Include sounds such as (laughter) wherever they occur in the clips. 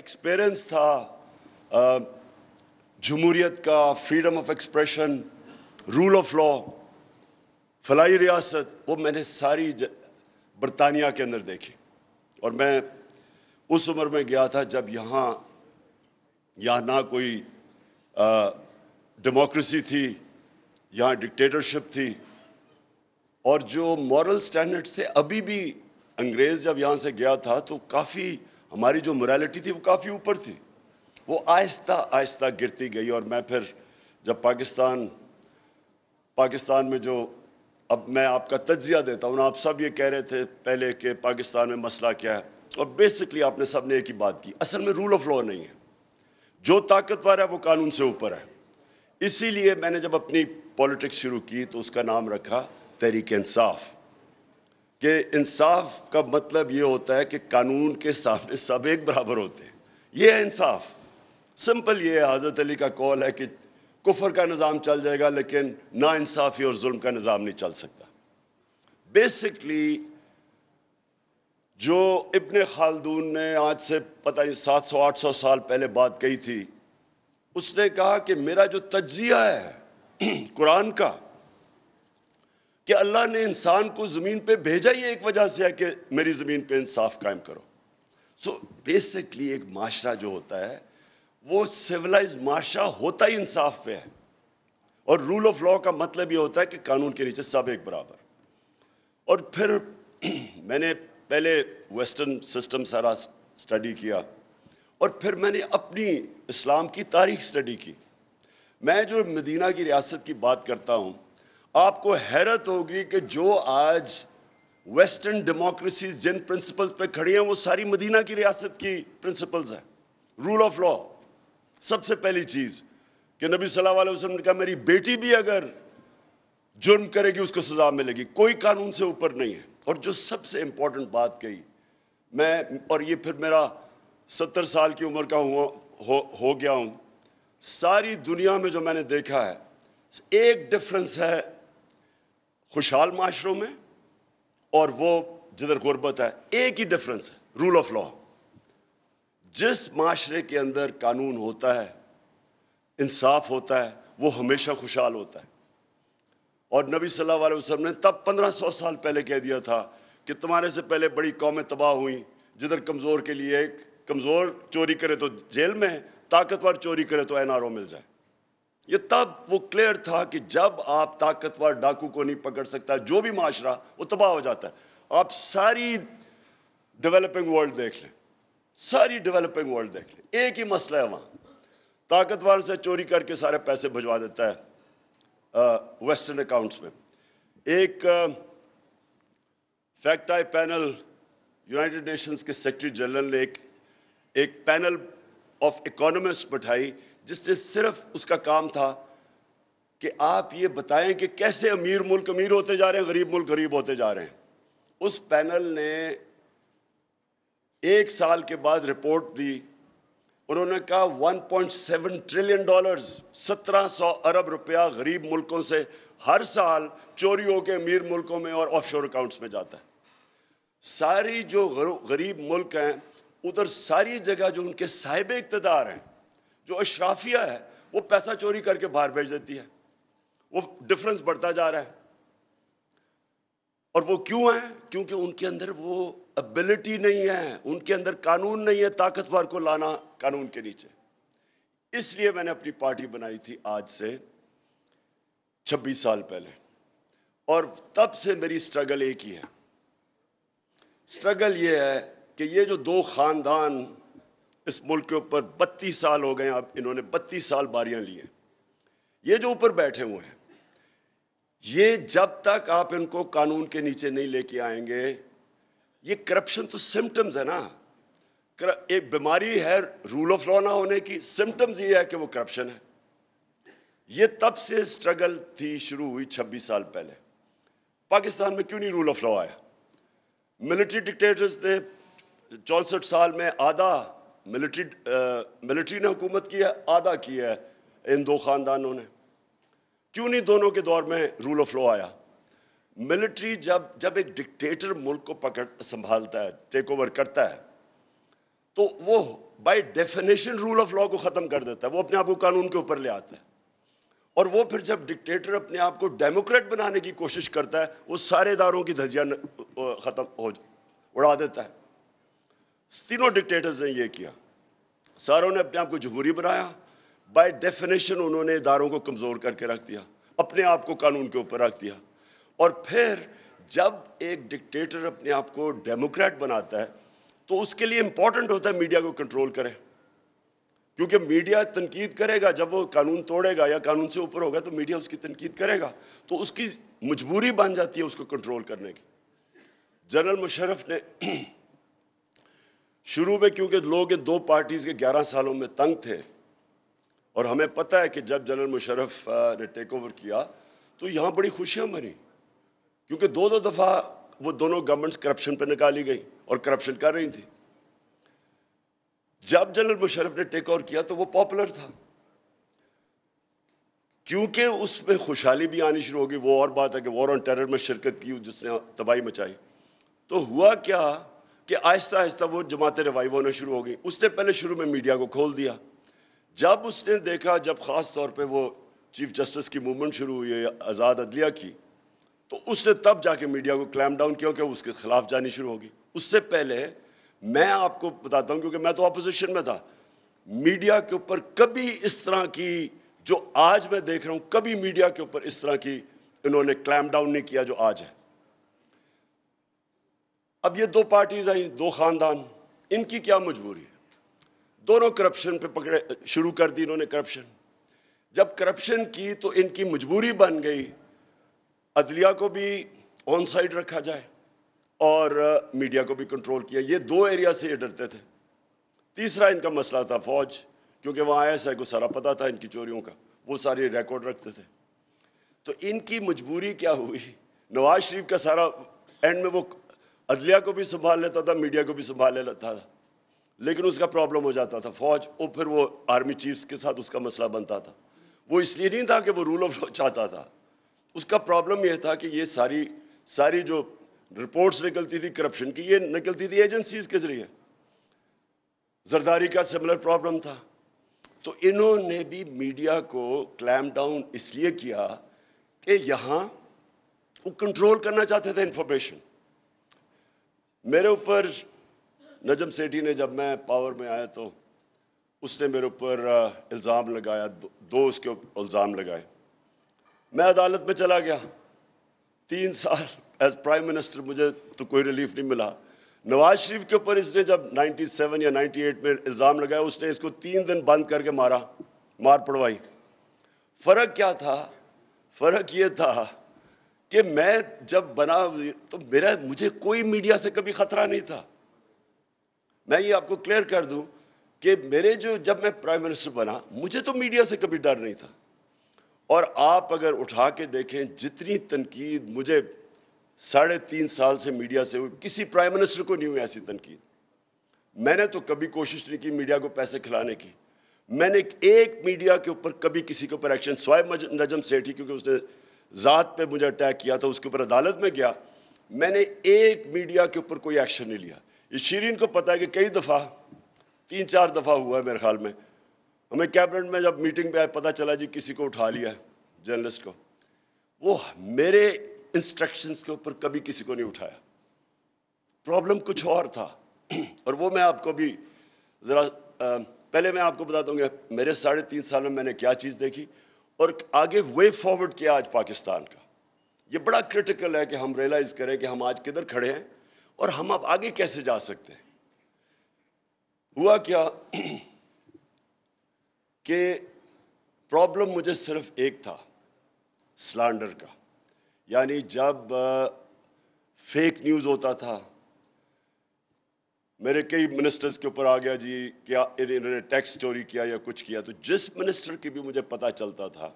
experience था uh, जमहूरीत का freedom of expression rule of law फलाई रियासत वो मैंने सारी बरतानिया के अंदर देखी और मैं उस उम्र में गया था जब यहाँ यहाँ ना कोई डेमोक्रेसी uh, थी यहाँ डिक्टेटरशिप थी और जो मॉरल स्टैंडर्ड्स थे अभी भी अंग्रेज़ जब यहाँ से गया था तो काफ़ी हमारी जो मोरालिटी थी वो काफ़ी ऊपर थी वो आहिस्ता आहिस्ता गिरती गई और मैं फिर जब पाकिस्तान पाकिस्तान में जो अब मैं आपका तज्जिया देता हूँ आप सब ये कह रहे थे पहले कि पाकिस्तान में मसला क्या है और बेसिकली आपने सब ने एक ही बात की असल में रूल ऑफ लॉ नहीं है जो ताकतवर है वो कानून से ऊपर है इसीलिए मैंने जब अपनी पॉलिटिक्स शुरू की तो उसका नाम रखा तहरीक इंसाफ़ कि इंसाफ का मतलब ये होता है कि कानून के सामने सब एक बराबर होते हैं ये है इंसाफ सिंपल ये है हज़रत अली का कौल है कि कुफर का निज़ाम चल जाएगा लेकिन नाानसाफ़ी और जुल्म का निज़ाम नहीं चल सकता बेसिकली जो इबन खालदून ने आज से पता नहीं सात सौ आठ सौ साल पहले बात कही थी उसने कहा कि मेरा जो तजिया है (clears throat) कुरान का कि अल्लाह ने इंसान को ज़मीन पर भेजा ही एक वजह से है कि मेरी ज़मीन पर इंसाफ कायम करो सो so, बेसिकली एक माशरा जो होता है वो सिविलाइज माशरा होता ही इंसाफ पे है और रूल ऑफ लॉ का मतलब ये होता है कि कानून के नीचे सब एक बराबर और फिर (clears throat) मैंने पहले वेस्टर्न सिस्टम सारा स्टडी किया और फिर मैंने अपनी इस्लाम की तारीख स्टडी की मैं जो मदीना की रियासत की बात करता हूँ आपको हैरत होगी कि जो आज वेस्टर्न डेमोक्रेसीज जिन प्रिंसिपल्स पे खड़ी हैं वो सारी मदीना की रियासत की प्रिंसिपल्स हैं रूल ऑफ लॉ सबसे पहली चीज़ कि नबी सल्लल्लाहु अलैहि वसल्लम ने कहा मेरी बेटी भी अगर जुर्म करेगी उसको सज़ा मिलेगी कोई कानून से ऊपर नहीं है और जो सबसे इंपॉर्टेंट बात कही मैं और ये फिर मेरा सत्तर साल की उम्र का हुआ हो, हो गया हूँ सारी दुनिया में जो मैंने देखा है एक डिफरेंस है खुशहाल माशरों में और वो जिधर गुरबत है एक ही डिफरेंस है रूल ऑफ लॉ जिस माशरे के अंदर कानून होता है इंसाफ होता है वो हमेशा खुशहाल होता है और नबी सल्लल्लाहु अलैहि वसल्लम ने तब 1500 साल पहले कह दिया था कि तुम्हारे से पहले बड़ी कौमें तबाह हुई जिधर कमज़ोर के लिए एक कमज़ोर चोरी करे तो जेल में ताकतवर चोरी करे तो एन आर ओ मिल जाए ये तब वो क्लियर था कि जब आप ताकतवर डाकू को नहीं पकड़ सकता जो भी माशरा वो तबाह हो जाता है आप सारी डेवलपिंग वर्ल्ड देख लें सारी डेवलपिंग वर्ल्ड देख लें एक ही मसला है वहां ताकतवर से चोरी करके सारे पैसे भिजवा देता है वेस्टर्न अकाउंट्स में एक फैक्टाई पैनल यूनाइटेड नेशंस के सेक्रेटरी जनरल ने एक एक पैनल ऑफ इकोनॉमिस्ट बैठाई जिसने सिर्फ उसका काम था कि आप ये बताएं कि कैसे अमीर मुल्क अमीर होते जा रहे हैं गरीब मुल्क गरीब होते जा रहे हैं उस पैनल ने एक साल के बाद रिपोर्ट दी उन्होंने कहा 1.7 ट्रिलियन डॉलर्स 1700 अरब रुपया गरीब मुल्कों से हर साल चोरी होकर अमीर मुल्कों में और ऑफशोर अकाउंट्स में जाता है सारी जो गरीब मुल्क हैं उधर सारी जगह जो उनके साहिब इकतदार हैं जो अशराफिया है वो पैसा चोरी करके बाहर भेज देती है वो डिफरेंस बढ़ता जा रहा है और वो क्यों है क्योंकि उनके अंदर वो एबिलिटी नहीं है उनके अंदर कानून नहीं है ताकतवर को लाना कानून के नीचे इसलिए मैंने अपनी पार्टी बनाई थी आज से 26 साल पहले और तब से मेरी स्ट्रगल एक ही है स्ट्रगल ये है कि ये जो दो ख़ानदान इस मुल्क के ऊपर बत्तीस साल हो गए अब इन्होंने बत्तीस साल बारियां ली हैं ये जो ऊपर बैठे हुए हैं ये जब तक आप इनको कानून के नीचे नहीं लेके आएंगे ये करप्शन तो सिम्टम्स है ना एक बीमारी है रूल ऑफ लॉ ना होने की सिम्टम्स ये है कि वो करप्शन है ये तब से स्ट्रगल थी शुरू हुई छब्बीस साल पहले पाकिस्तान में क्यों नहीं रूल ऑफ लॉ आया मिलिट्री डिक्टेटर्स ने चौंसठ साल में आधा मिलिट्री मिलिट्री ने हुकूमत की है आधा की है इन दो ख़ानदानों ने क्यों नहीं दोनों के दौर में रूल ऑफ लॉ आया मिलिट्री जब जब एक डिक्टेटर मुल्क को पकड़ संभालता है टेक ओवर करता है तो वो by definition rule of law को ख़त्म कर देता है वो अपने आप को कानून के ऊपर ले आता है और वो फिर जब डिक्टेटर अपने आप को डेमोक्रेट बनाने की कोशिश करता है वो सारे इदारों की धजिया ख़त्म हो उड़ा देता है तीनों डिक्टेटर्स ने ये किया सारों ने अपने आप को जमहूरी बनाया बाय डेफिनेशन उन्होंने इदारों को कमज़ोर करके रख दिया अपने आप को कानून के ऊपर रख दिया और फिर जब एक डिक्टेटर अपने आप को डेमोक्रेट बनाता है तो उसके लिए इम्पॉर्टेंट होता है मीडिया को कंट्रोल करें क्योंकि मीडिया तनकीद करेगा जब वो कानून तोड़ेगा या कानून से ऊपर होगा तो मीडिया उसकी तनकीद करेगा तो उसकी मजबूरी बन जाती है उसको कंट्रोल करने की जनरल मुशरफ ने शुरू में क्योंकि लोग दो पार्टीज़ के ग्यारह सालों में तंग थे और हमें पता है कि जब जनरल मुशरफ ने टेक ओवर किया तो यहाँ बड़ी खुशियाँ मरी क्योंकि दो दो दफ़ा वो दोनों गवर्नमेंट्स करप्शन पर निकाली गई और करप्शन कर रही थी जब जनरल मुशरफ ने टेक ओवर किया तो वो पॉपुलर था क्योंकि उसमें खुशहाली भी आनी शुरू होगी वो और बात है कि वॉर ऑन टेरर में शिरकत की जिसने तबाही मचाई तो हुआ क्या कि आहिस्ता आहिस्ता वो जमात रिवाइव होना शुरू हो गई उसने पहले शुरू में मीडिया को खोल दिया जब उसने देखा जब ख़ास तौर पर वो चीफ जस्टिस की मूवमेंट शुरू हुई आज़ाद अदलिया की तो उसने तब जाके मीडिया को क्लैम डाउन किया कि उसके खिलाफ जानी शुरू होगी उससे पहले मैं आपको बताता हूँ क्योंकि मैं तो अपोजिशन में था मीडिया के ऊपर कभी इस तरह की जो आज मैं देख रहा हूँ कभी मीडिया के ऊपर इस तरह की इन्होंने क्लैम डाउन नहीं किया जो आज है अब ये दो पार्टीज आई दो खानदान इनकी क्या मजबूरी है दोनों करप्शन पे पकड़े शुरू कर दी इन्होंने करप्शन जब करप्शन की तो इनकी मजबूरी बन गई अदलिया को भी ऑन साइड रखा जाए और मीडिया को भी कंट्रोल किया ये दो एरिया से ये डरते थे तीसरा इनका मसला था फौज क्योंकि वहाँ है को सारा पता था इनकी चोरियों का वो सारे रिकॉर्ड रखते थे तो इनकी मजबूरी क्या हुई नवाज शरीफ का सारा एंड में वो अदलिया को भी संभाल लेता था मीडिया को भी संभाल लेता था लेकिन उसका प्रॉब्लम हो जाता था फौज और फिर वो आर्मी चीफ्स के साथ उसका मसला बनता था वो इसलिए नहीं था कि वो रूल ऑफ लॉ चाहता था उसका प्रॉब्लम यह था कि ये सारी सारी जो रिपोर्ट्स निकलती थी करप्शन की ये निकलती थी एजेंसीज के ज़रिए जरदारी का सिमिलर प्रॉब्लम था तो इन्होंने भी मीडिया को क्लैम डाउन इसलिए किया कि यहाँ वो कंट्रोल करना चाहते थे इन्फॉर्मेशन मेरे ऊपर नजम सेठी ने जब मैं पावर में आया तो उसने मेरे ऊपर इल्ज़ाम लगाया दो, दो उसके इल्ज़ाम लगाए मैं अदालत में चला गया तीन साल एज प्राइम मिनिस्टर मुझे तो कोई रिलीफ नहीं मिला नवाज शरीफ के ऊपर इसने जब 97 या 98 में इल्ज़ाम लगाया उसने इसको तीन दिन बंद करके मारा मार पड़वाई फ़र्क क्या था फ़र्क ये था कि मैं जब बना तो मेरा मुझे कोई मीडिया से कभी खतरा नहीं था मैं ये आपको क्लियर कर दूं कि मेरे जो जब मैं प्राइम मिनिस्टर बना मुझे तो मीडिया से कभी डर नहीं था और आप अगर उठा के देखें जितनी तनकीद मुझे साढ़े तीन साल से मीडिया से हुई किसी प्राइम मिनिस्टर को नहीं हुई ऐसी तनकीद मैंने तो कभी कोशिश नहीं की मीडिया को पैसे खिलाने की मैंने एक मीडिया के ऊपर कभी किसी के ऊपर एक्शन स्वाय नजम सेठी क्योंकि उसने ज़ात पे मुझे अटैक किया था उसके ऊपर अदालत में गया मैंने एक मीडिया के ऊपर कोई एक्शन नहीं लिया इस शीरिन को पता है कि कई दफ़ा तीन चार दफ़ा हुआ है मेरे ख्याल में हमें कैबिनेट में जब मीटिंग में आए पता चला जी किसी को उठा लिया जर्नलिस्ट को वो मेरे इंस्ट्रक्शंस के ऊपर कभी किसी को नहीं उठाया प्रॉब्लम कुछ और था (clears throat) और वो मैं आपको भी ज़रा पहले मैं आपको बता दूँगा मेरे साढ़े तीन साल में मैंने क्या चीज़ देखी और आगे वे फॉरवर्ड किया आज पाकिस्तान का ये बड़ा क्रिटिकल है कि हम रियलाइज़ करें कि हम आज किधर खड़े हैं और हम अब आगे कैसे जा सकते हैं हुआ क्या (clears throat) कि प्रॉब्लम मुझे सिर्फ एक था स्लांडर का यानी जब फेक uh, न्यूज़ होता था मेरे कई मिनिस्टर्स के ऊपर आ गया जी क्या इन्होंने टैक्स चोरी किया या कुछ किया तो जिस मिनिस्टर की भी मुझे पता चलता था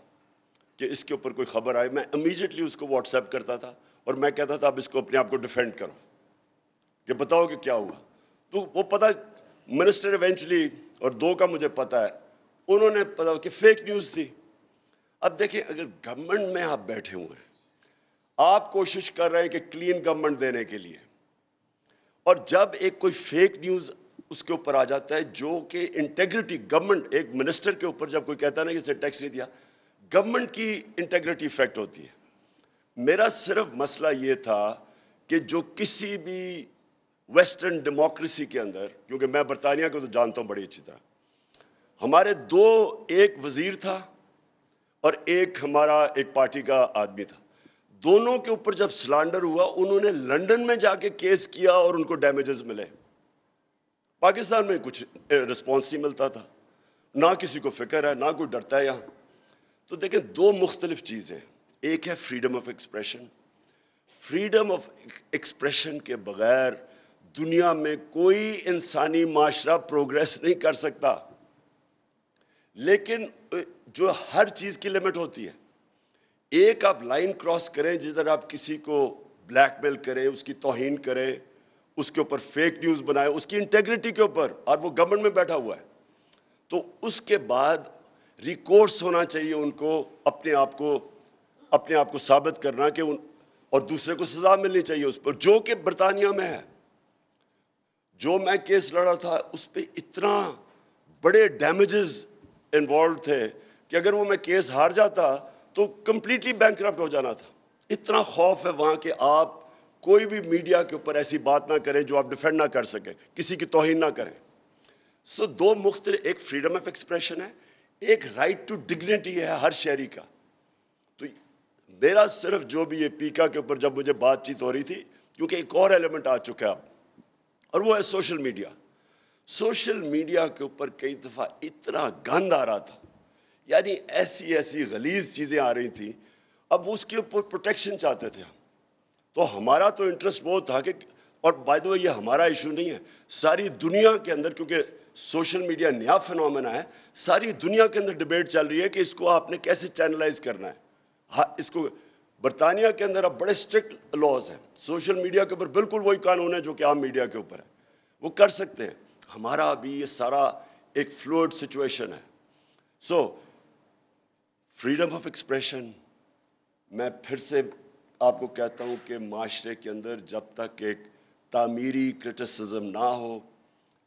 कि इसके ऊपर कोई खबर आई मैं इमीजिएटली उसको व्हाट्सएप करता था और मैं कहता था अब इसको अपने आप को डिफेंड करो कि बताओ कि क्या हुआ तो वो पता मिनिस्टर इवेंचुअली और दो का मुझे पता है उन्होंने पता कि फेक न्यूज़ थी अब देखिए अगर गवर्नमेंट में आप बैठे हुए हैं आप कोशिश कर रहे हैं कि क्लीन गवर्नमेंट देने के लिए और जब एक कोई फेक न्यूज़ उसके ऊपर आ जाता है जो कि इंटेग्रिटी गवर्नमेंट एक मिनिस्टर के ऊपर जब कोई कहता है ना कि इसने टैक्स नहीं दिया गवर्नमेंट की इंटेग्रिटी इफेक्ट होती है मेरा सिर्फ मसला ये था कि जो किसी भी वेस्टर्न डेमोक्रेसी के अंदर क्योंकि मैं बरतानिया को तो जानता हूँ बड़ी अच्छी तरह हमारे दो एक वज़ीर था और एक हमारा एक पार्टी का आदमी था दोनों के ऊपर जब सिलांडर हुआ उन्होंने लंदन में जाके केस किया और उनको डैमेजेस मिले पाकिस्तान में कुछ रिस्पॉन्स नहीं मिलता था ना किसी को फिक्र है ना कोई डरता है यहाँ तो देखें दो मुख्तलिफ चीज़ें एक है freedom of expression freedom of expression के बगैर दुनिया में कोई इंसानी माशरा प्रोग्रेस नहीं कर सकता लेकिन जो हर चीज़ की लिमिट होती है एक आप लाइन क्रॉस करें जिधर आप किसी को ब्लैकमेल करें उसकी तोहन करें उसके ऊपर फेक न्यूज़ बनाए उसकी इंटेग्रिटी के ऊपर और वो गवर्नमेंट में बैठा हुआ है तो उसके बाद रिकोर्स होना चाहिए उनको अपने आप को अपने आप को साबित करना कि उन और दूसरे को सज़ा मिलनी चाहिए उस पर जो कि बरतानिया में है जो मैं केस लड़ा था उस पर इतना बड़े डैमेजेस इन्वॉल्व थे कि अगर वो मैं केस हार जाता तो कम्प्लीटली बैंक हो जाना था इतना खौफ है वहाँ कि आप कोई भी मीडिया के ऊपर ऐसी बात ना करें जो आप डिफेंड ना कर सकें किसी की तोहन ना करें सो so, दो मुख्त एक फ्रीडम ऑफ एक्सप्रेशन है एक राइट टू डिग्निटी है हर शहरी का तो मेरा सिर्फ जो भी ये पीका के ऊपर जब मुझे बातचीत हो रही थी क्योंकि एक और एलिमेंट आ चुका है अब और वो है सोशल मीडिया सोशल मीडिया के ऊपर कई दफ़ा इतना गंद आ रहा था यानी ऐसी ऐसी गलीज चीज़ें आ रही थी अब उसके ऊपर प्रोटेक्शन चाहते थे हम तो हमारा तो इंटरेस्ट बहुत था कि और बाय द वे ये हमारा इशू नहीं है सारी दुनिया के अंदर क्योंकि सोशल मीडिया नया फिनोमेना है सारी दुनिया के अंदर डिबेट चल रही है कि इसको आपने कैसे चैनलाइज करना है हाँ इसको बरतानिया के अंदर अब बड़े स्ट्रिक्ट लॉज हैं सोशल मीडिया के ऊपर बिल्कुल वही कानून है जो कि आम मीडिया के ऊपर है वो कर सकते हैं हमारा अभी ये सारा एक फ्लूड सिचुएशन है so so, freedom of expression मैं फिर से आपको कहता हूँ कि माशरे के अंदर जब तक एक तामीरी क्रिटिसिज्म ना हो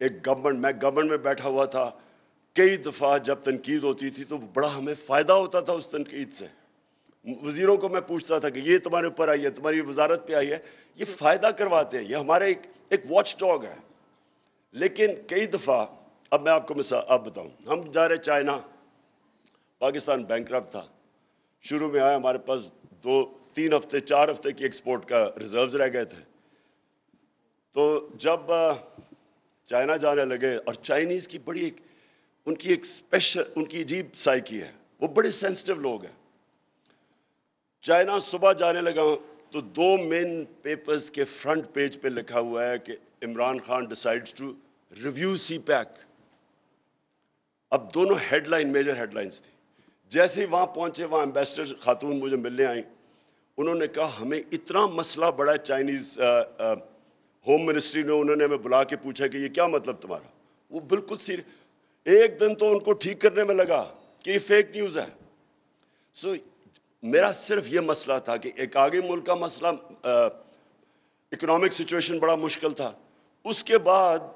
एक गवर्नमेंट मैं गवर्नमेंट में बैठा हुआ था कई दफ़ा जब तनकीद होती थी तो बड़ा हमें फ़ायदा होता था उस तनकीद से वज़ीरों को मैं पूछता था कि ये तुम्हारे ऊपर आई है तुम्हारी वजारत पर आई है ये फ़ायदा करवाते हैं ये हमारे एक एक वॉच डॉग है लेकिन कई दफ़ा अब मैं आपको मिसा अब बताऊँ हम जा रहे चाइना पाकिस्तान बैंक था शुरू में आया हमारे पास दो तीन हफ्ते चार हफ्ते की एक्सपोर्ट का रिजर्व्स रह गए थे तो जब चाइना जाने लगे और चाइनीज़ की बड़ी एक उनकी एक स्पेशल उनकी अजीब साइकी है वो बड़े सेंसिटिव लोग हैं चाइना सुबह जाने लगा तो दो मेन पेपर्स के फ्रंट पेज पे लिखा हुआ है कि Imran Khan decides to review CPEC अब दोनों हेडलाइन मेजर हेडलाइंस थी जैसे ही वहाँ पहुँचे वहाँ एम्बेसडर खातून मुझे मिलने आई उन्होंने कहा हमें इतना मसला बड़ा है चाइनीज़ होम मिनिस्ट्री ने उन्होंने हमें बुला के पूछा कि ये क्या मतलब तुम्हारा वो बिल्कुल सीर एक दिन तो उनको ठीक करने में लगा कि ये फेक न्यूज़ है सो so, मेरा सिर्फ ये मसला था कि एक आगे मुल्क का मसला इकोनॉमिक uh, सिचुएशन बड़ा मुश्किल था उसके बाद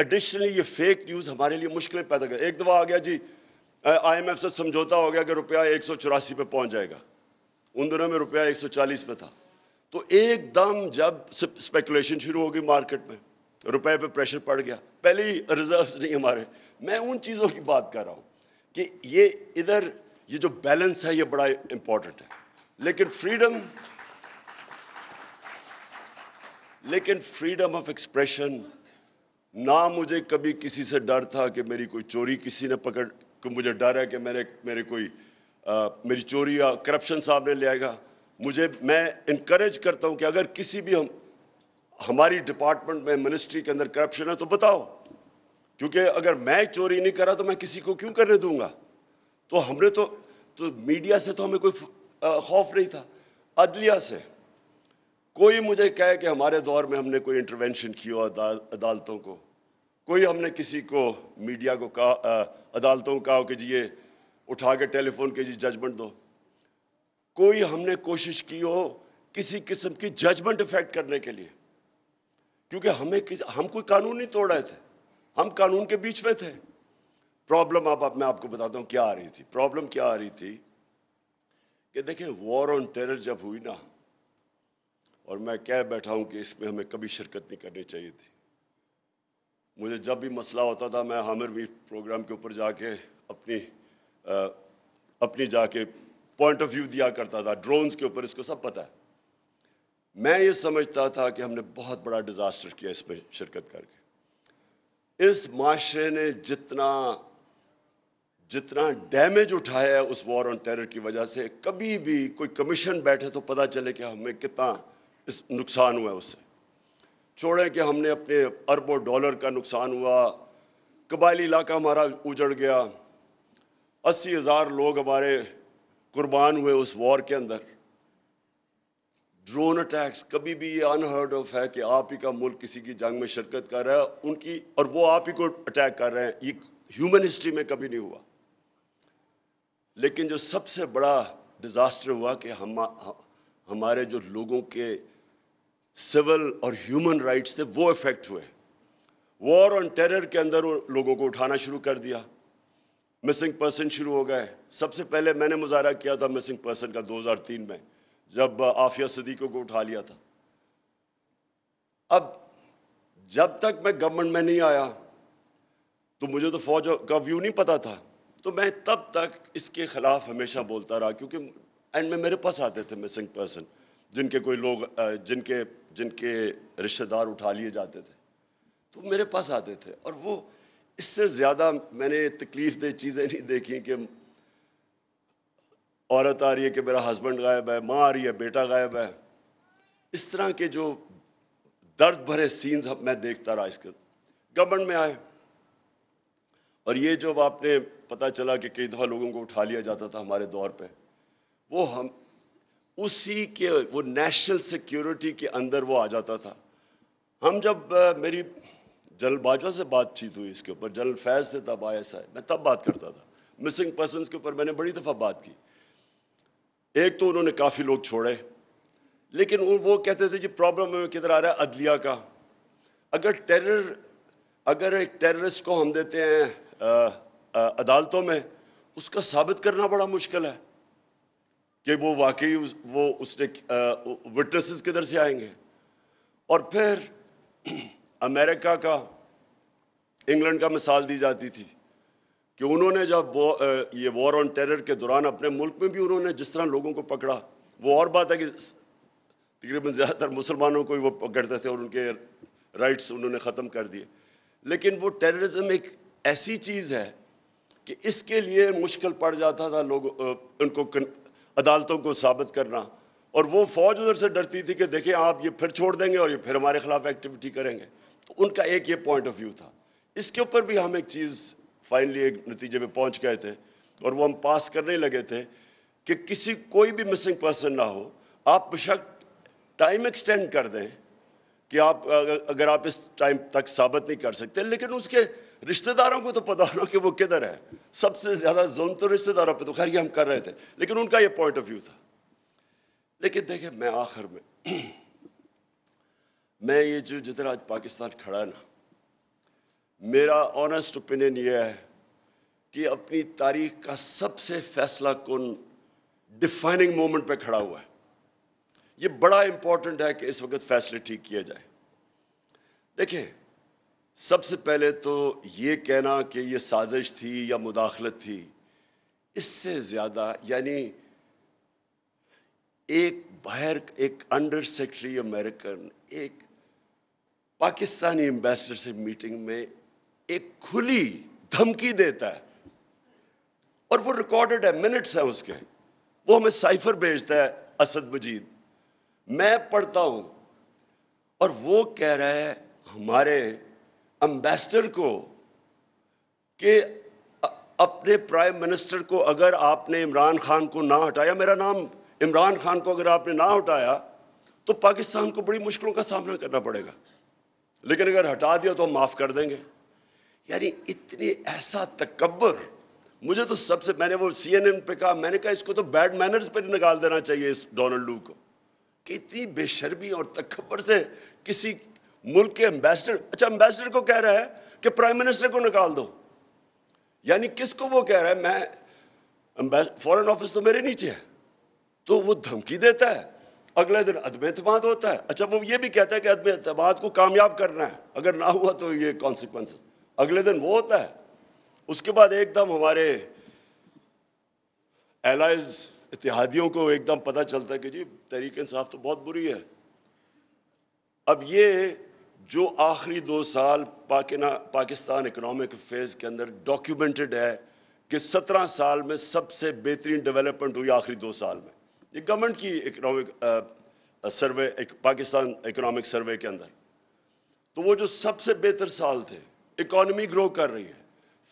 एडिशनली ये फेक न्यूज़ हमारे लिए मुश्किलें पैदा कर एक दफ़ा आ गया जी आईएमएफ से समझौता हो गया कि रुपया एक सौ चौरासी पर पहुंच जाएगा उन दिनों में रुपया एक सौ चालीस पे था तो एकदम जब स्पेकुलेशन शुरू होगी मार्केट में रुपये पे प्रेशर पड़ गया पहले ही रिजर्व नहीं हमारे मैं उन चीज़ों की बात कर रहा हूँ कि ये इधर ये जो बैलेंस है ये बड़ा इम्पोर्टेंट है लेकिन फ्रीडम लेकिन फ्रीडम ऑफ एक्सप्रेशन ना मुझे कभी किसी से डर था कि मेरी कोई चोरी किसी ने पकड़ कि मुझे डर है कि मेरे मेरे कोई आ, मेरी चोरी या करप्शन सामने ले आएगा मुझे मैं इनक्रेज करता हूँ कि अगर किसी भी हम हमारी डिपार्टमेंट में मिनिस्ट्री के अंदर करप्शन है तो बताओ क्योंकि अगर मैं चोरी नहीं करा तो मैं किसी को क्यों करने दूंगा तो हमने तो तो मीडिया से तो हमें कोई खौफ नहीं था अदलिया से कोई मुझे कहे कि हमारे दौर में हमने कोई इंटरवेंशन किया अदालतों को कोई हमने किसी को मीडिया को कहा अदालतों को कहा कि जी ये उठा के टेलीफोन के जी जजमेंट दो कोई हमने कोशिश की हो किसी किस्म की जजमेंट इफेक्ट करने के लिए क्योंकि हमें किस हम कोई कानून नहीं तोड़ रहे थे हम कानून के बीच में थे प्रॉब्लम आप, आप मैं आपको बताता हूँ क्या आ रही थी प्रॉब्लम क्या आ रही थी कि देखें वॉर ऑन टेरर जब हुई ना और मैं कह बैठा हूँ कि इसमें हमें कभी शिरकत नहीं करनी चाहिए थी मुझे जब भी मसला होता था मैं हामिर मीर प्रोग्राम के ऊपर जाके अपनी आ, अपनी जाके पॉइंट ऑफ व्यू दिया करता था ड्रोन्स के ऊपर इसको सब पता है मैं ये समझता था कि हमने बहुत बड़ा डिज़ास्टर किया इसमें शिरकत करके इस माशरे ने जितना जितना डैमेज उठाया है उस वॉर ऑन टेरर की वजह से कभी भी कोई कमीशन बैठे तो पता चले कि हमें कितना इस नुकसान हुआ है उससे छोड़ें कि हमने अपने अरबों डॉलर का नुकसान हुआ कबायली इलाका हमारा उजड़ गया अस्सी हज़ार लोग हमारे कुर्बान हुए उस वॉर के अंदर ड्रोन अटैक्स कभी भी ये अनहर्ड ऑफ है कि आप ही का मुल्क किसी की जंग में शिरकत कर रहा है उनकी और वो आप ही को अटैक कर रहे हैं ये ह्यूमन हिस्ट्री में कभी नहीं हुआ लेकिन जो सबसे बड़ा डिज़ास्टर हुआ कि हम हमारे जो लोगों के सिविल और ह्यूमन राइट्स थे वो इफेक्ट हुए वॉर ऑन टेरर के अंदर लोगों को उठाना शुरू कर दिया मिसिंग पर्सन शुरू हो गए सबसे पहले मैंने मुजाहरा किया था मिसिंग पर्सन का 2003 में जब आफिया सदीकों को उठा लिया था अब जब तक मैं गवर्नमेंट में नहीं आया तो मुझे तो फौज का व्यू नहीं पता था तो मैं तब तक इसके ख़िलाफ़ हमेशा बोलता रहा क्योंकि एंड में मेरे पास आते थे मिसिंग पर्सन जिनके कोई लोग जिनके जिनके रिश्तेदार उठा लिए जाते थे तो मेरे पास आते थे और वो इससे ज़्यादा मैंने तकलीफ दे चीज़ें नहीं देखी कि औरत आ रही है कि मेरा हस्बैंड गायब है माँ आ रही है बेटा गायब है इस तरह के जो दर्द भरे सीन्स मैं देखता रहा इसके गवर्नमेंट में आए और ये जो आपने पता चला कि कई दफ़ा लोगों को उठा लिया जाता था हमारे दौर पे वो हम उसी के वो नेशनल सिक्योरिटी के अंदर वो आ जाता था हम जब मेरी जनरल बाजवा से बातचीत हुई इसके ऊपर जनरल फैज थे तब आई एस मैं तब बात करता था मिसिंग पर्सन के ऊपर मैंने बड़ी दफ़ा बात की एक तो उन्होंने काफ़ी लोग छोड़े लेकिन वो कहते थे जी प्रॉब्लम हमें किधर आ रहा है अदलिया का अगर टेरर अगर एक टेररिस्ट को हम देते हैं आ, आ, अदालतों में उसका साबित करना बड़ा मुश्किल है कि वो वाकई उस, वो उसने विटनेसेस किधर से आएंगे और फिर (clears throat) अमेरिका का इंग्लैंड का मिसाल दी जाती थी कि उन्होंने जब वो, ये वॉर ऑन टेरर के दौरान अपने मुल्क में भी उन्होंने जिस तरह लोगों को पकड़ा वो और बात है कि तकरीबन ज़्यादातर मुसलमानों को ही वो पकड़ते थे और उनके राइट्स उन्होंने ख़त्म कर दिए लेकिन वो टेररिज्म एक ऐसी चीज़ है कि इसके लिए मुश्किल पड़ जाता था लोग उनको अदालतों को साबित करना और वो फौज उधर से डरती थी कि देखें आप ये फिर छोड़ देंगे और ये फिर हमारे खिलाफ एक्टिविटी करेंगे तो उनका एक ये पॉइंट ऑफ व्यू था इसके ऊपर भी हम एक चीज़ फाइनली एक नतीजे में पहुंच गए थे और वो हम पास करने लगे थे कि किसी कोई भी मिसिंग पर्सन ना हो आप बेशक टाइम एक्सटेंड कर दें कि आप अगर आप इस टाइम तक साबित नहीं कर सकते लेकिन उसके रिश्तेदारों को तो पता होना कि वो किधर है सबसे ज़्यादा जुल्म तो रिश्तेदारों पे तो खैर ये हम कर रहे थे लेकिन उनका ये पॉइंट ऑफ व्यू था लेकिन देखें मैं आखिर में (clears throat) मैं ये जो जिधर आज पाकिस्तान खड़ा है ना मेरा ऑनेस्ट ओपिनियन ये है कि अपनी तारीख का सबसे फैसला कौन डिफाइनिंग मोमेंट पे खड़ा हुआ है ये बड़ा इंपॉर्टेंट है कि इस वक्त फैसले ठीक किए जाए देखें सबसे पहले तो ये कहना कि ये साजिश थी या मुदाखलत थी इससे ज़्यादा यानी एक बाहर एक अंडर सेक्रेटरी अमेरिकन एक पाकिस्तानी एम्बेसडर से मीटिंग में एक खुली धमकी देता है और वो रिकॉर्डेड है मिनट्स हैं उसके वो हमें साइफर भेजता है असद मजीद मैं पढ़ता हूँ और वो कह रहा है हमारे अम्बेसडर को कि अपने प्राइम मिनिस्टर को अगर आपने इमरान खान को ना हटाया मेरा नाम इमरान खान को अगर आपने ना हटाया तो पाकिस्तान को बड़ी मुश्किलों का सामना करना पड़ेगा लेकिन अगर हटा दिया तो हम माफ़ कर देंगे यानी इतने ऐसा तकबर मुझे तो सबसे मैंने वो सी एन एन पर कहा मैंने कहा इसको तो बैड मैनर्स पर निकाल देना चाहिए इस डोनाल्ड लू को कि इतनी बेशर्मी और तकबर से किसी मुल्क के एम्बेसडर अच्छा एम्बेसडर को कह रहा है कि प्राइम मिनिस्टर को निकाल दो यानी किसको वो कह रहा है मैं फॉरेन ऑफिस तो मेरे नीचे है तो वो धमकी देता है अगले दिन अदम अतमाद होता है अच्छा वो ये भी कहता है कि अदम अतमाद को कामयाब करना है अगर ना हुआ तो ये कॉन्सिक्वेंस अगले दिन वो होता है उसके बाद एकदम हमारे एलाइज इतिहादियों को एकदम पता चलता है कि जी तहरीक इंसाफ तो बहुत बुरी है अब ये जो आखिरी दो साल पाकिना पाकिस्तान इकनॉमिक फेज़ के अंदर डॉक्यूमेंटेड है कि सत्रह साल में सबसे बेहतरीन डेवलपमेंट हुई आखिरी दो साल में ये गवर्नमेंट की इकनॉमिक सर्वे एक पाकिस्तान इकनॉमिक सर्वे के अंदर तो वो जो सबसे बेहतर साल थे इकॉनमी ग्रो कर रही है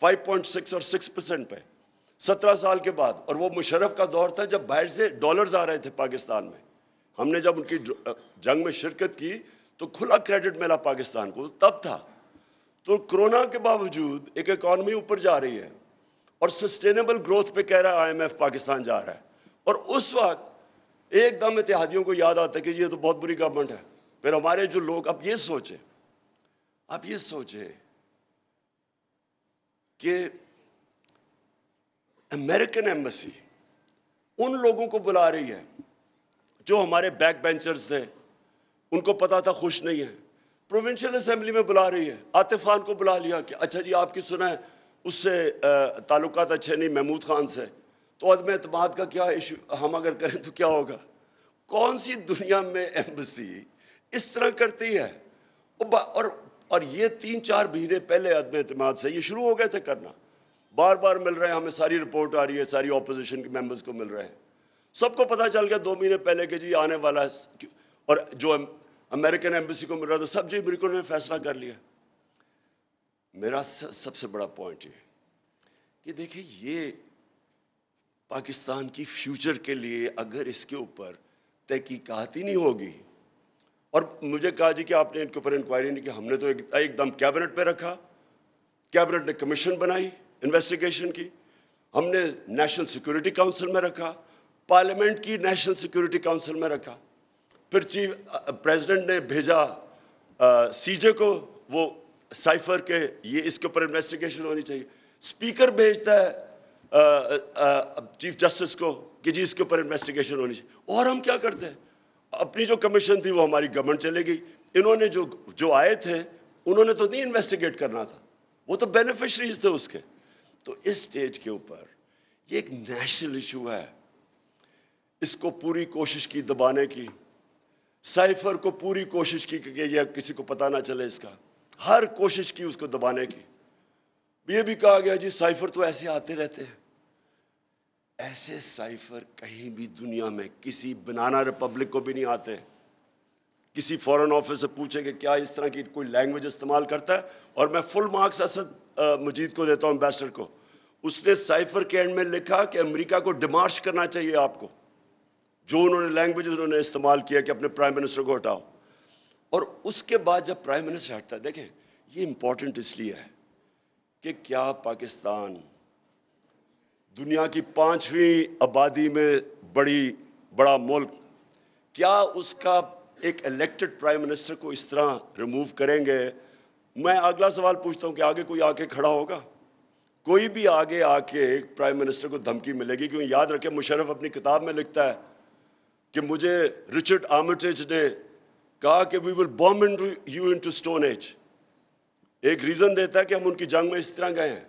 5.6 और 6 परसेंट पे सत्रह साल के बाद और वो मुशरफ का दौर था जब बाहर से डॉलर्स आ रहे थे पाकिस्तान में हमने जब उनकी जंग में शिरकत की तो खुला क्रेडिट मिला पाकिस्तान को तब था तो कोरोना के बावजूद एक इकॉनमी ऊपर जा रही है और सस्टेनेबल ग्रोथ पे कह रहा है आईएमएफ पाकिस्तान जा रहा है और उस वक्त एकदम इतिहादियों को याद आता है कि ये तो बहुत बुरी गवर्नमेंट है फिर हमारे जो लोग अब ये सोचे अब ये सोचे कि अमेरिकन एम्बेसी उन लोगों को बुला रही है जो हमारे बैक बेंचर्स थे उनको पता था खुश नहीं है प्रोविंशियल असम्बली में बुला रही है आतिफ खान को बुला लिया कि अच्छा जी आपकी सुना है उससे ताल्लुक अच्छे नहीं महमूद खान से तो अदम अतमाद का क्या इशू हम अगर करें तो क्या होगा कौन सी दुनिया में एम्बसी इस तरह करती है और और ये तीन चार महीने पहले अदम अतमाद से ये शुरू हो गए थे करना बार बार मिल रहे हैं हमें सारी रिपोर्ट आ रही है सारी अपोजिशन के मेम्बर्स को मिल रहे हैं सबको पता चल गया दो महीने पहले के जी आने वाला और जो अमेरिकन एम्बेसी को मिल रहा था तो सब जी बिल्कुल ने फैसला कर लिया मेरा सबसे बड़ा पॉइंट ये कि देखिए ये पाकिस्तान की फ्यूचर के लिए अगर इसके ऊपर तहकीकत ही नहीं होगी और मुझे कहा जी कि आपने इनके ऊपर इंक्वायरी नहीं की हमने तो एक एकदम कैबिनेट पे रखा कैबिनेट ने कमीशन बनाई इन्वेस्टिगेशन की हमने नेशनल सिक्योरिटी काउंसिल में रखा पार्लियामेंट की नेशनल सिक्योरिटी काउंसिल में रखा फिर चीफ प्रेसिडेंट ने भेजा सीजे को वो साइफर के ये इसके ऊपर इन्वेस्टिगेशन होनी चाहिए स्पीकर भेजता है आ, आ, चीफ जस्टिस को कि जी इसके ऊपर इन्वेस्टिगेशन होनी चाहिए और हम क्या करते हैं अपनी जो कमीशन थी वो हमारी गवर्नमेंट चले गई इन्होंने जो जो आए थे उन्होंने तो नहीं इन्वेस्टिगेट करना था वो तो बेनिफिशरीज थे उसके तो इस स्टेज के ऊपर ये एक नेशनल इशू है इसको पूरी कोशिश की दबाने की साइफर को पूरी कोशिश की कि यह किसी को पता ना चले इसका हर कोशिश की उसको दबाने की ये भी कहा गया जी साइफर तो ऐसे आते रहते हैं ऐसे साइफर कहीं भी दुनिया में किसी बनाना रिपब्लिक को भी नहीं आते किसी फॉरेन ऑफिस से पूछे कि क्या इस तरह की कोई लैंग्वेज इस्तेमाल करता है और मैं फुल मार्क्स असद मजीद को देता हूँ एम्बेसडर को उसने साइफर के एंड में लिखा कि अमेरिका को डिमार्श करना चाहिए आपको जो उन्होंने लैंग्वेज उन्होंने इस्तेमाल किया कि अपने प्राइम मिनिस्टर को हटाओ और उसके बाद जब प्राइम मिनिस्टर हटता है देखें ये इंपॉर्टेंट इसलिए है कि क्या पाकिस्तान दुनिया की पाँचवीं आबादी में बड़ी बड़ा मुल्क क्या उसका एक इलेक्टेड प्राइम मिनिस्टर को इस तरह रिमूव करेंगे मैं अगला सवाल पूछता हूँ कि आगे कोई आके खड़ा होगा कोई भी आगे आके प्राइम मिनिस्टर को धमकी मिलेगी क्योंकि याद रखें मुशरफ अपनी किताब में लिखता है कि मुझे रिचर्ड आमटेज ने कहा कि we will bomb in you into stone age एक रीज़न देता है कि हम उनकी जंग में इस तरह गए हैं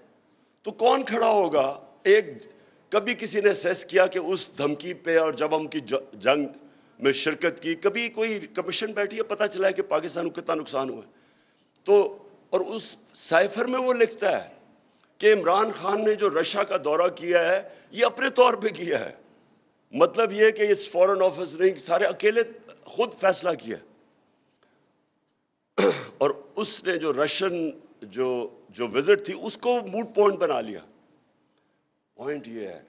तो कौन खड़ा होगा एक कभी किसी ने सेस किया कि उस धमकी पे और जब हम की जंग में शिरकत की कभी कोई कमीशन बैठी है पता चला है कि पाकिस्तान को कितना नुकसान हुआ तो और उस साइफर में वो लिखता है कि इमरान खान ने जो रशिया का दौरा किया है ये अपने तौर पे किया है मतलब यह कि इस फॉरेन ऑफिस ने सारे अकेले खुद फैसला किया (clears throat) और उसने जो रशियन जो जो विजिट थी उसको मूड पॉइंट बना लिया पॉइंट यह है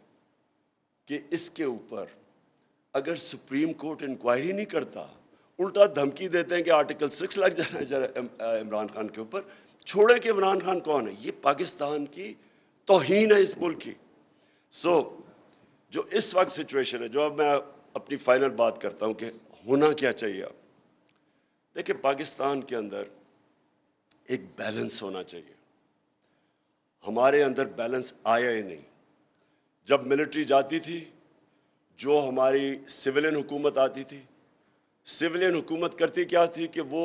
कि इसके ऊपर अगर सुप्रीम कोर्ट इंक्वायरी नहीं करता उल्टा धमकी देते हैं कि आर्टिकल सिक्स लग जाना है जरा इमरान खान के ऊपर छोड़े कि इमरान खान कौन है ये पाकिस्तान की तोहन है इस मुल्क की सो so, जो इस वक्त सिचुएशन है जो अब मैं अपनी फाइनल बात करता हूँ कि होना क्या चाहिए अब देखिए पाकिस्तान के अंदर एक बैलेंस होना चाहिए हमारे अंदर बैलेंस आया ही नहीं जब मिलिट्री जाती थी जो हमारी सिविलियन हुकूमत आती थी सिविलियन हुकूमत करती क्या थी कि वो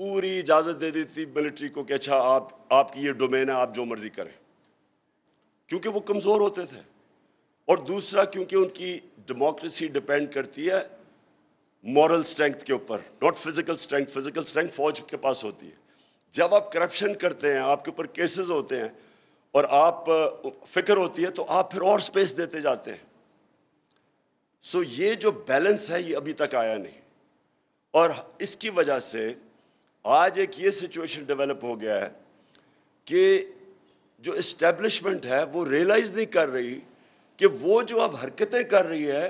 पूरी इजाज़त दे देती थी मिलिट्री को कि अच्छा आप आपकी ये डोमेन है आप जो मर्ज़ी करें क्योंकि वो कमज़ोर होते थे और दूसरा क्योंकि उनकी डेमोक्रेसी डिपेंड करती है मॉरल स्ट्रेंथ के ऊपर not physical strength physical strength फौज के पास होती है जब आप करप्शन करते हैं आपके ऊपर केसेस होते हैं और आप फिक्र होती है तो आप फिर और स्पेस देते जाते हैं सो ये जो बैलेंस है ये अभी तक आया नहीं और इसकी वजह से आज एक ये सिचुएशन डेवलप हो गया है कि जो इस्टेब्लिशमेंट है वो रियलाइज़ नहीं कर रही कि वो जो अब हरकतें कर रही है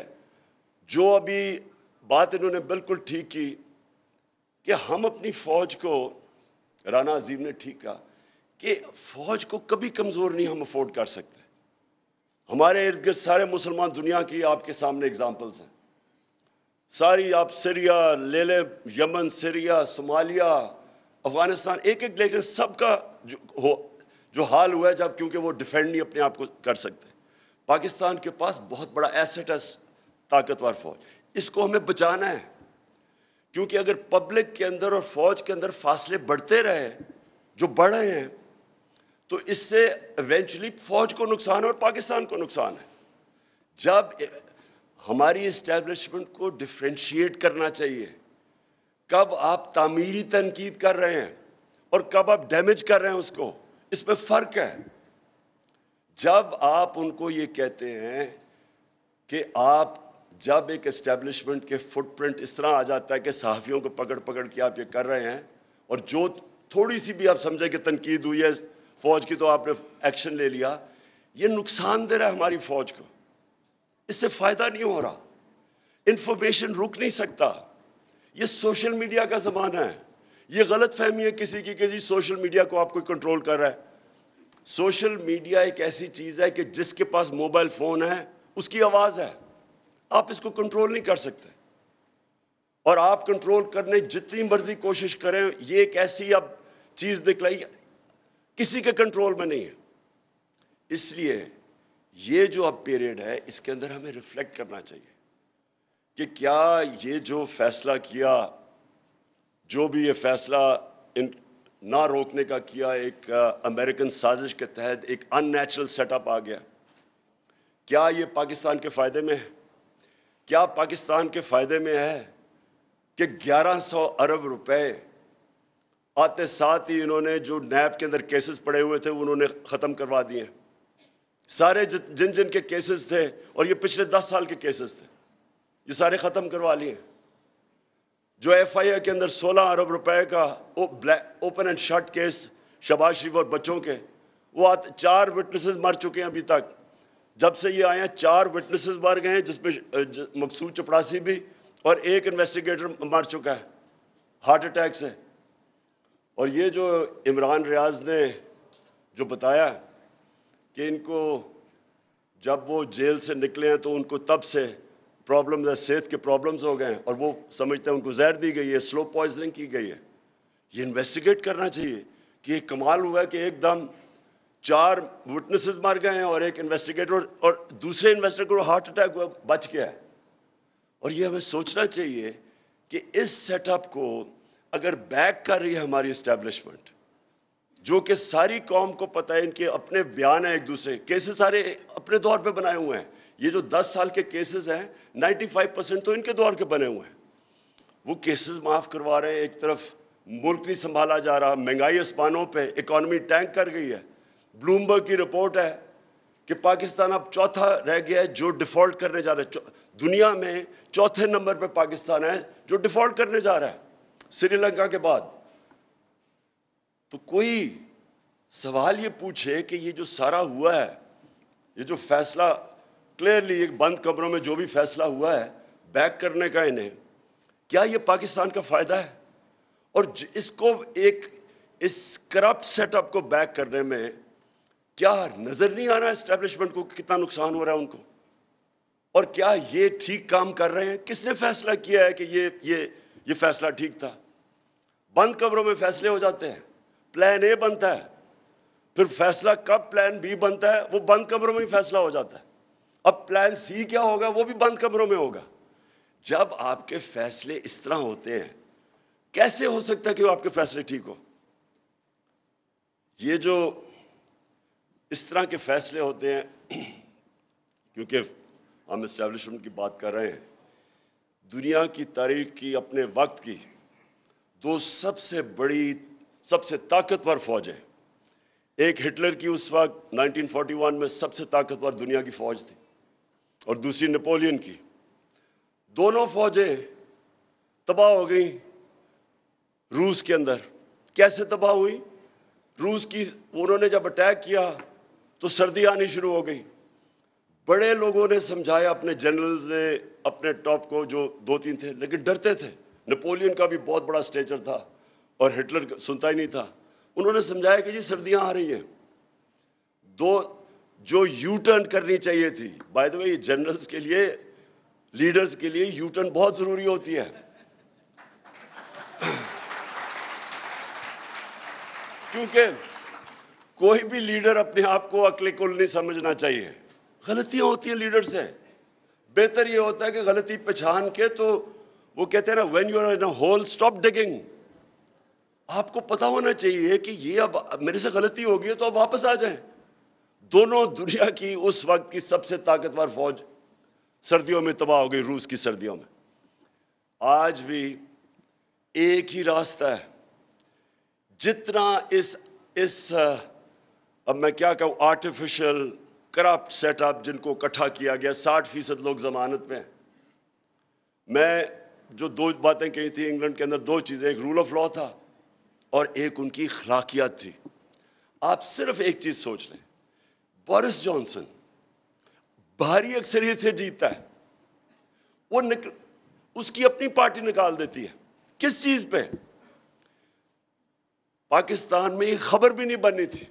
जो अभी बात इन्होंने बिल्कुल ठीक की कि हम अपनी फ़ौज को राना अजीम ने ठीक कहा कि फ़ौज को कभी कमज़ोर नहीं हम अफोर्ड कर सकते हमारे इर्द गिर्द सारे मुसलमान दुनिया की आपके सामने एग्ज़ाम्पल्स हैं सारी आप सीरिया ले लें यमन सीरिया सोमालिया अफ़गानिस्तान एक एक लेकिन सबका जो हो जो हाल हुआ है जब क्योंकि वो डिफेंड नहीं अपने आप को कर सकते पाकिस्तान के पास बहुत बड़ा एसेट है ताकतवर फौज इसको हमें बचाना है क्योंकि अगर पब्लिक के अंदर और फौज के अंदर फासले बढ़ते रहे जो बढ़ रहे हैं तो इससे इवेंचुअली फौज को नुकसान है और पाकिस्तान को नुकसान है जब हमारी इस्टेब्लिशमेंट को डिफ्रेंशिएट करना चाहिए कब आप तामीरी तनकीद कर रहे हैं और कब आप डैमेज कर रहे हैं उसको इसमें फ़र्क है जब आप उनको ये कहते हैं कि आप जब एक एस्टेब्लिशमेंट के फुटप्रिंट इस तरह आ जाता है कि सहाफ़ियों को पकड़ पकड़ के आप ये कर रहे हैं और जो थोड़ी सी भी आप समझें कि तनकीद हुई है फ़ौज की तो आपने एक्शन ले लिया ये नुकसान दे रहा है हमारी फ़ौज को इससे फ़ायदा नहीं हो रहा इंफॉर्मेशन रुक नहीं सकता ये सोशल मीडिया का ज़माना है ये गलत फहमी है किसी की कि जी सोशल मीडिया को आप कोई कंट्रोल कर रहा है सोशल मीडिया एक ऐसी चीज़ है कि जिसके पास मोबाइल फ़ोन है उसकी आवाज़ है आप इसको कंट्रोल नहीं कर सकते और आप कंट्रोल करने जितनी मर्जी कोशिश करें ये एक ऐसी अब चीज़ निकलाई किसी के कंट्रोल में नहीं है इसलिए ये जो अब पीरियड है इसके अंदर हमें रिफ्लेक्ट करना चाहिए कि क्या ये जो फैसला किया जो भी ये फैसला इन ना रोकने का किया एक अमेरिकन साजिश के तहत एक अननेचुरल सेटअप आ गया क्या ये पाकिस्तान के फ़ायदे में है क्या पाकिस्तान के फ़ायदे में है कि 1100 अरब रुपए आते साथ ही इन्होंने जो नैब के अंदर केसेस पड़े हुए थे उन्होंने ख़त्म करवा दिए सारे जिन जिन के केसेस थे और ये पिछले दस साल के केसेस थे ये सारे ख़त्म करवा लिए जो एफ आई आर के अंदर सोलह अरब रुपए का open and shut case Shahbaz Sharif और बच्चों के वो आते चार विटनेसेस मर चुके हैं अभी तक जब से ये आए हैं चार विटनेसेस मर गए हैं जिसमें मकसूद चपरासी भी और एक इन्वेस्टिगेटर मर चुका है हार्ट अटैक से और ये जो इमरान रियाज ने जो बताया कि इनको जब वो जेल से निकले हैं तो उनको तब से प्रॉब्लम है सेहत के प्रॉब्लम्स हो गए हैं और वो समझते हैं उनको जहर दी गई है स्लो पॉइजनिंग की गई है ये इन्वेस्टिगेट करना चाहिए कि ये कमाल हुआ है कि एकदम चार विटनेसेस मर गए हैं और एक इन्वेस्टिगेटर और दूसरे इन्वेस्टिगेटर को हार्ट अटैक हुआ बच गया है और ये हमें सोचना चाहिए कि इस सेटअप को अगर बैक कर रही है हमारी इस्टेब्लिशमेंट जो कि सारी कौम को पता है इनके अपने बयान हैं एक दूसरे कैसे सारे अपने दौर पे बनाए हुए हैं ये जो 10 साल के केसेस हैं 95 परसेंट तो इनके दौर के बने हुए हैं वो केसेस माफ़ करवा रहे हैं एक तरफ मुल्क नहीं संभाला जा रहा महंगाई आसमानों पे इकॉनमी टैंक कर गई है ब्लूमबर्ग की रिपोर्ट है कि पाकिस्तान अब चौथा रह गया है जो डिफ़ॉल्ट करने जा रहा है दुनिया में चौथे नंबर पर पाकिस्तान है जो डिफ़ॉल्ट करने जा रहा है श्रीलंका के बाद तो कोई सवाल ये पूछे कि ये जो सारा हुआ है ये जो फैसला क्लियरली एक बंद कमरों में जो भी फैसला हुआ है बैक करने का इन्हें क्या ये पाकिस्तान का फ़ायदा है और इसको एक इस करप्ट सेटअप को बैक करने में क्या नज़र नहीं आ रहा इस्टेब्लिशमेंट को कितना नुकसान हो रहा है उनको और क्या ये ठीक काम कर रहे हैं किसने फैसला किया है कि ये ये ये फैसला ठीक था बंद कमरों में फैसले हो जाते हैं प्लान ए बनता है फिर फैसला कब प्लान बी बनता है वो बंद कमरों में ही फैसला हो जाता है अब प्लान सी क्या होगा वो भी बंद कमरों में होगा जब आपके फैसले इस तरह होते हैं कैसे हो सकता है कि वो आपके फैसले ठीक हो ये जो इस तरह के फैसले होते हैं (clears throat) क्योंकि हम इस्टेब्लिशमेंट की बात कर रहे हैं दुनिया की तारीख की अपने वक्त की दो सबसे बड़ी सबसे ताकतवर फौजें एक हिटलर की उस वक्त 1941 में सबसे ताकतवर दुनिया की फौज थी और दूसरी नेपोलियन की दोनों फौजें तबाह हो गई रूस के अंदर कैसे तबाह हुई रूस की उन्होंने जब अटैक किया तो सर्दी आनी शुरू हो गई बड़े लोगों ने समझाया अपने जनरल्स ने अपने टॉप को जो दो तीन थे लेकिन डरते थे नेपोलियन का भी बहुत बड़ा स्टेचर था और हिटलर सुनता ही नहीं था उन्होंने समझाया कि जी सर्दियां आ रही हैं दो जो यू टर्न करनी चाहिए थी बाय द वे जनरल्स के लिए लीडर्स के लिए यू टर्न बहुत जरूरी होती है क्योंकि कोई भी लीडर अपने आप को अकले कुल नहीं समझना चाहिए गलतियां होती हैं लीडर से बेहतर ये होता है कि गलती पहचान के तो वो कहते हैं ना when you are in a hole stop digging आपको पता होना चाहिए कि ये अब मेरे से गलती होगी तो आप वापस आ जाएं दोनों दुनिया की उस वक्त की सबसे ताकतवर फौज सर्दियों में तबाह हो गई रूस की सर्दियों में आज भी एक ही रास्ता है जितना इस इस अब मैं क्या कहूँ आर्टिफिशियल करप्ट सेटअप जिनको इकट्ठा किया गया साठ फीसद लोग जमानत में मैं जो दो बातें कही थी इंग्लैंड के अंदर दो चीज़ें एक रूल ऑफ लॉ था और एक उनकी अखलाकियात थी आप सिर्फ एक चीज़ सोच लें बोरिस जॉनसन भारी अक्सरियत से जीतता है वो निक, उसकी अपनी पार्टी निकाल देती है किस चीज पे पाकिस्तान में एक खबर भी नहीं बननी थी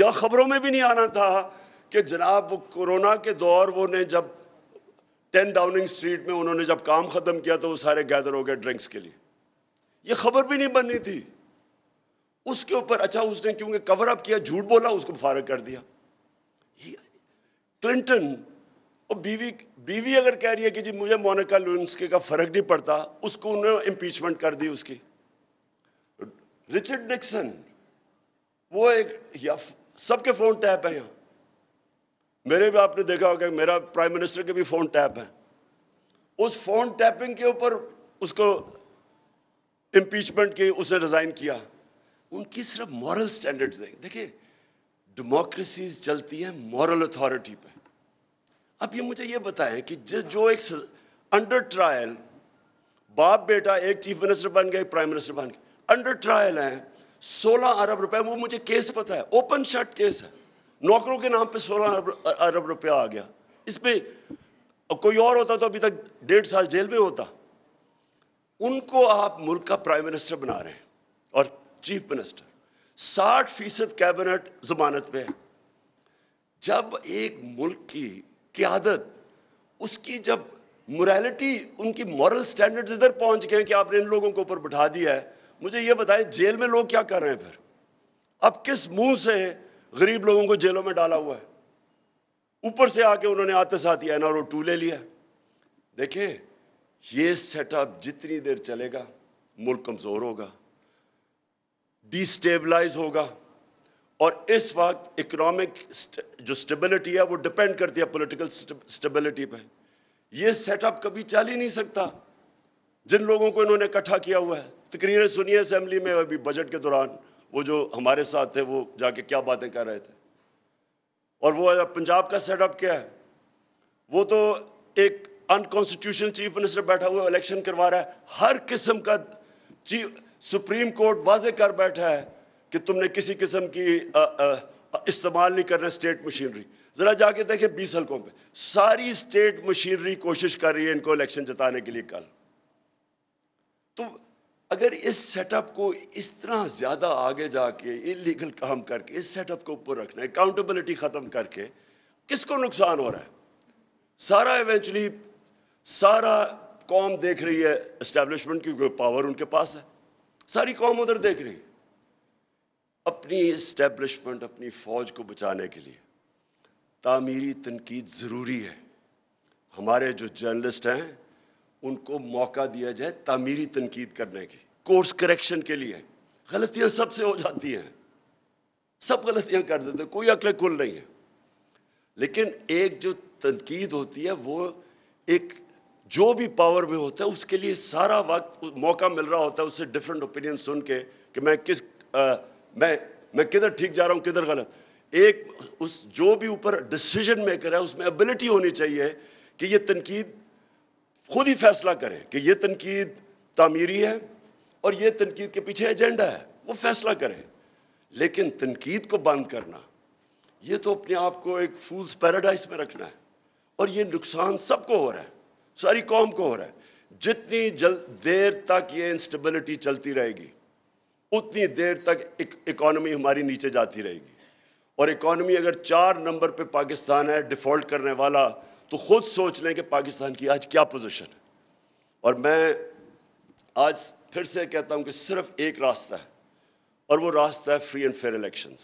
या खबरों में भी नहीं आना था कि जनाब वो कोरोना के दौर वो ने जब टेन डाउनिंग स्ट्रीट में उन्होंने जब काम ख़त्म किया तो वो सारे गैदर हो गए ड्रिंक्स के लिए ये खबर भी नहीं बननी थी उसके ऊपर अच्छा उसने क्योंकि कवर अप किया झूठ बोला उसको फारग कर दिया क्लिंटन और बीवी बीवी अगर कह रही है कि जी मुझे मोनिका लुंसके का फ़र्क नहीं पड़ता उसको उन्होंने इम्पीचमेंट कर दी उसकी रिचर्ड निक्सन वो एक या सबके फ़ोन टैप है यहाँ मेरे भी आपने देखा होगा मेरा प्राइम मिनिस्टर के भी फ़ोन टैप है उस फ़ोन टैपिंग के ऊपर उसको इम्पीचमेंट की उसने रिज़ाइन किया उनकी सिर्फ मॉरल स्टैंडर्ड्स देखें देखिए डेमोक्रेसीज चलती हैं मॉरल अथॉरिटी पे अब ये मुझे ये बताएं कि जिस जो एक अंडर ट्रायल बाप बेटा एक चीफ मिनिस्टर बन गए प्राइम मिनिस्टर बन गए अंडर ट्रायल हैं सोलह अरब रुपए वो मुझे केस पता है ओपन शर्ट केस है नौकरों के नाम पे सोलह अरब अरब रुपया आ गया इस पर कोई और होता तो अभी तक डेढ़ साल जेल में होता उनको आप मुल्क का प्राइम मिनिस्टर बना रहे हैं और चीफ मिनिस्टर साठ फीसद कैबिनेट जमानत पे है जब एक मुल्क की क्यादत उसकी जब मोरालिटी उनकी मॉरल स्टैंडर्ड्स इधर पहुंच गए कि आपने इन लोगों को ऊपर बिठा दिया है मुझे ये बताएं जेल में लोग क्या कर रहे हैं फिर अब किस मुंह से गरीब लोगों को जेलों में डाला हुआ है ऊपर से आके उन्होंने आते साथ ही एन आर टू ले लिया देखिए ये सेटअप जितनी देर चलेगा मुल्क कमज़ोर होगा डिस्टेबलाइज होगा और इस वक्त इकोनॉमिक जो स्टेबिलिटी है वो डिपेंड करती है पॉलिटिकल स्टेबिलिटी पे ये सेटअप कभी चल ही नहीं सकता जिन लोगों को इन्होंने इकट्ठा किया हुआ है तकरीरें सुनिए असेंबली में अभी बजट के दौरान वो जो हमारे साथ थे वो जाके क्या बातें कर रहे थे और वो पंजाब का सेटअप क्या है वो तो एक अनकॉन्स्टिट्यूशन चीफ मिनिस्टर बैठा हुआ इलेक्शन करवा रहा है हर किस्म का चीफ सुप्रीम कोर्ट वाजे कर बैठा है कि तुमने किसी किस्म की इस्तेमाल नहीं करना स्टेट मशीनरी ज़रा जाके देखें बीस हल्कों पे सारी स्टेट मशीनरी कोशिश कर रही है इनको इलेक्शन जताने के लिए कल तो अगर इस सेटअप को इस तरह ज़्यादा आगे जाके इलीगल काम करके इस सेटअप को ऊपर रखना अकाउंटेबिलिटी ख़त्म करके किसको नुकसान हो रहा है सारा इवेंचुअली सारा कौम देख रही है इस्टेब्लिशमेंट की पावर उनके पास है सारी कौम उधर देख रही अपनी इस्टेब्लिशमेंट अपनी फौज को बचाने के लिए तामीरी तनकीद ज़रूरी है हमारे जो जर्नलिस्ट हैं उनको मौका दिया जाए तामीरी तनकीद करने की कोर्स करेक्शन के लिए गलतियां सबसे हो जाती हैं सब गलतियां कर देते हैं कोई अकल कुल नहीं है लेकिन एक जो तनकीद होती है वो एक जो भी पावर में होता है उसके लिए सारा वक्त मौका मिल रहा होता है उससे डिफरेंट ओपिनियन सुन के कि मैं किस आ, मैं मैं किधर ठीक जा रहा हूँ किधर गलत एक उस जो भी ऊपर डिसीजन मेकर है उसमें एबिलिटी होनी चाहिए कि यह तनकीद खुद ही फैसला करे कि यह तनकीद तामीरी है और ये तनकीद के पीछे एजेंडा है वो फैसला करें लेकिन तनकीद को बंद करना ये तो अपने आप को एक फूल्स पैराडाइज में रखना है और ये नुकसान सबको हो रहा है सारी कौम को हो रहा है जितनी जल देर तक ये इंस्टेबिलिटी चलती रहेगी उतनी देर तक इकॉनमी हमारी नीचे जाती रहेगी और इकॉनमी अगर चार नंबर पे पाकिस्तान है डिफ़ॉल्ट करने वाला तो ख़ुद सोच लें कि पाकिस्तान की आज क्या पोजीशन है और मैं आज फिर से कहता हूँ कि सिर्फ एक रास्ता है और वो रास्ता है फ्री एंड फेयर इलेक्शन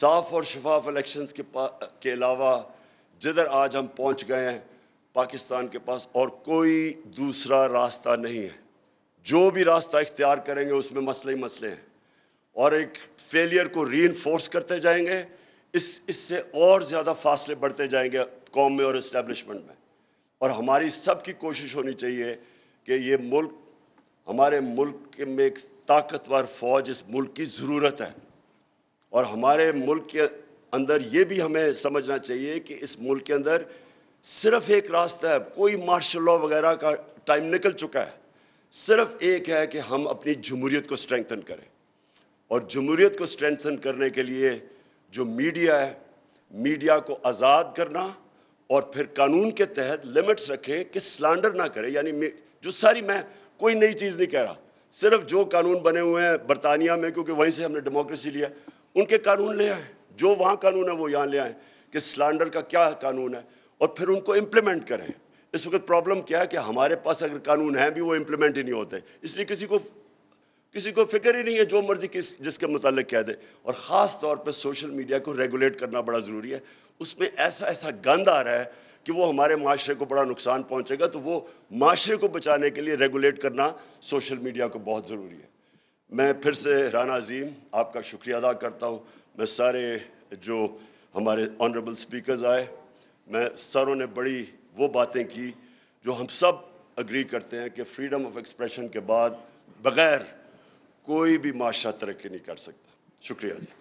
साफ और शफाफ इलेक्शन के के अलावा जिधर आज हम पहुँच गए हैं पाकिस्तान के पास और कोई दूसरा रास्ता नहीं है जो भी रास्ता इख्तियार करेंगे उसमें मसले ही मसले हैं और एक फेलियर को री करते जाएंगे इस इससे और ज़्यादा फासले बढ़ते जाएंगे कौम में और इस्टेबलिशमेंट में और हमारी सब की कोशिश होनी चाहिए कि ये मुल्क हमारे मुल्क में एक ताकतवर फ़ौज इस मुल्क की ज़रूरत है और हमारे मुल्क के अंदर ये भी हमें समझना चाहिए कि इस मुल्क के अंदर सिर्फ एक रास्ता है कोई मार्शल लॉ वगैरह का टाइम निकल चुका है सिर्फ एक है कि हम अपनी जमूरीत को स्ट्रेंथन करें और जमहूरीत को स्ट्रेंथन करने के लिए जो मीडिया है मीडिया को आज़ाद करना और फिर कानून के तहत लिमिट्स रखें कि स्लांडर ना करें यानी जो सारी मैं कोई नई चीज़ नहीं कह रहा सिर्फ जो कानून बने हुए हैं बरतानिया में क्योंकि वहीं से हमने डेमोक्रेसी लिया उनके कानून ले आए जो वहाँ कानून है वो यहाँ ले आए कि स्लांडर का क्या कानून है और फिर उनको इम्प्लीमेंट करें इस वक्त प्रॉब्लम क्या है कि हमारे पास अगर कानून हैं भी वो इम्प्लीमेंट ही नहीं होते इसलिए किसी को किसी को फिक्र ही नहीं है जो मर्जी किस जिसके मतलब कह दे और ख़ास तौर पर सोशल मीडिया को रेगुलेट करना बड़ा ज़रूरी है उसमें ऐसा ऐसा गंद आ रहा है कि वो हमारे माशरे को बड़ा नुकसान पहुँचेगा तो वो माशरे को बचाने के लिए रेगुलेट करना सोशल मीडिया को बहुत ज़रूरी है मैं फिर से राना अजीम आपका शुक्रिया अदा करता हूँ मैं सारे जो हमारे ऑनरेबल स्पीकर्स आए मैं सरों ने बड़ी वो बातें की जो हम सब अग्री करते हैं कि फ्रीडम ऑफ एक्सप्रेशन के बाद बगैर कोई भी माशा तरक्की नहीं कर सकता शुक्रिया जी